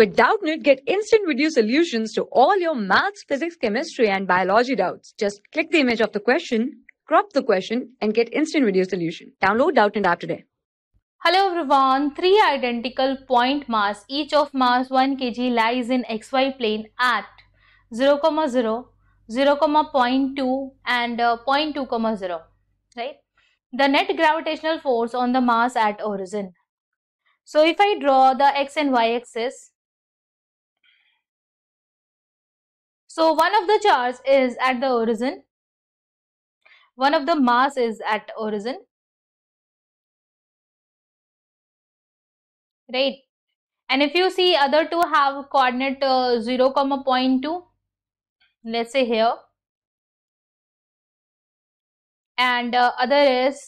With Doubtnit, get instant video solutions to all your maths, physics, chemistry, and biology doubts. Just click the image of the question, crop the question, and get instant video solution. Download Doubtnit app today. Hello everyone, three identical point mass, each of mass 1 kg lies in xy plane at 0, 0, 0, 0.2 and uh, 0.2, 0, right? The net gravitational force on the mass at origin. So if I draw the x and y axis, So one of the charge is at the origin, one of the mass is at origin, right? And if you see other two have coordinate uh, 0 comma 0.2, let's say here, and uh, other is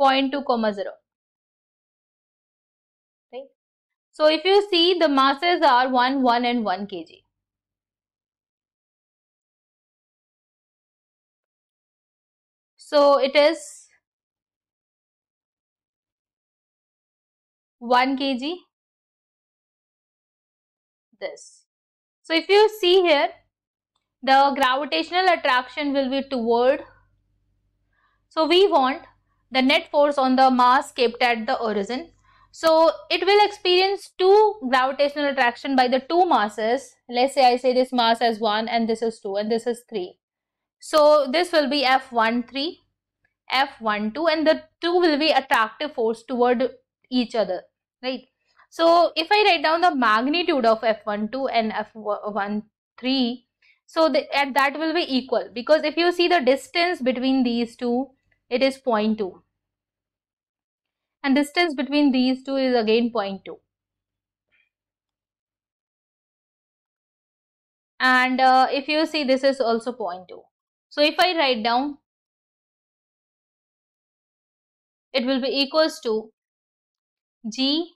0.2 comma 0. Right? So if you see the masses are 1, 1 and 1 kg. So it is 1 kg this. So if you see here the gravitational attraction will be toward so we want the net force on the mass kept at the origin so it will experience two gravitational attraction by the two masses let's say i say this mass as one and this is two and this is three so this will be F13, F12 and the two will be attractive force toward each other, right? So if I write down the magnitude of F12 and F13, so the, and that will be equal because if you see the distance between these two, it is 0.2 and distance between these two is again 0.2. and uh, if you see this is also 0.2 so if I write down, it will be equals to G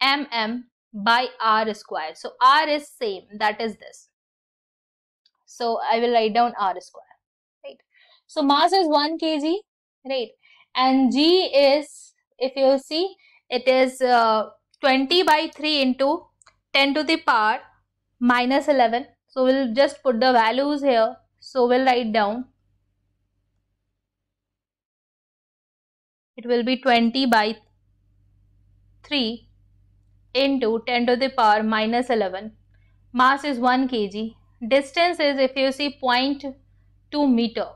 M M by r square. So r is same, that is this. So I will write down r square, right? So mass is 1 kg, right? And G is, if you see, it is uh, 20 by 3 into 10 to the power minus 11. So we'll just put the values here so we'll write down it will be 20 by 3 into 10 to the power minus 11. Mass is 1 kg. Distance is if you see 0.2 meter.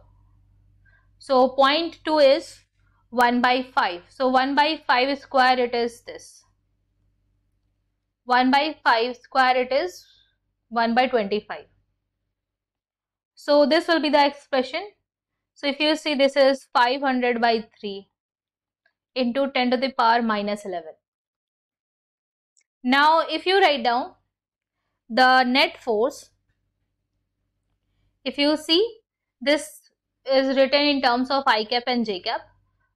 So 0.2 is 1 by 5. So 1 by 5 square it is this. 1 by 5 square it is 1 by 25. So this will be the expression. So if you see this is 500 by 3 into 10 to the power minus 11. Now if you write down the net force, if you see this is written in terms of I cap and J cap.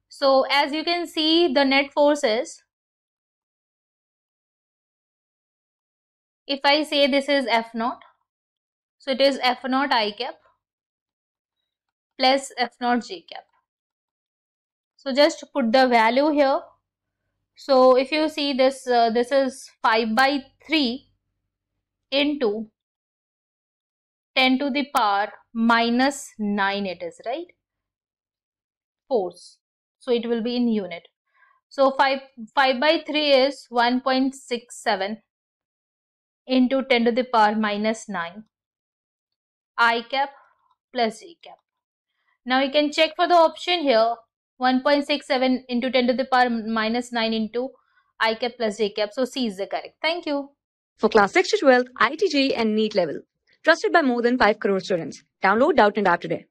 So as you can see the net force is if I say this is F naught so it is F naught I cap plus F naught J cap. So just put the value here. So if you see this, uh, this is 5 by 3 into 10 to the power minus 9 it is, right? Force. So it will be in unit. So 5, 5 by 3 is 1.67 into 10 to the power minus 9 i cap plus j cap. Now you can check for the option here 1.67 into 10 to the power minus 9 into i cap plus j cap. So C is the correct. Thank you. For class 6 to 12, ITG and NEET level. Trusted by more than 5 crore students. Download Doubt and App today.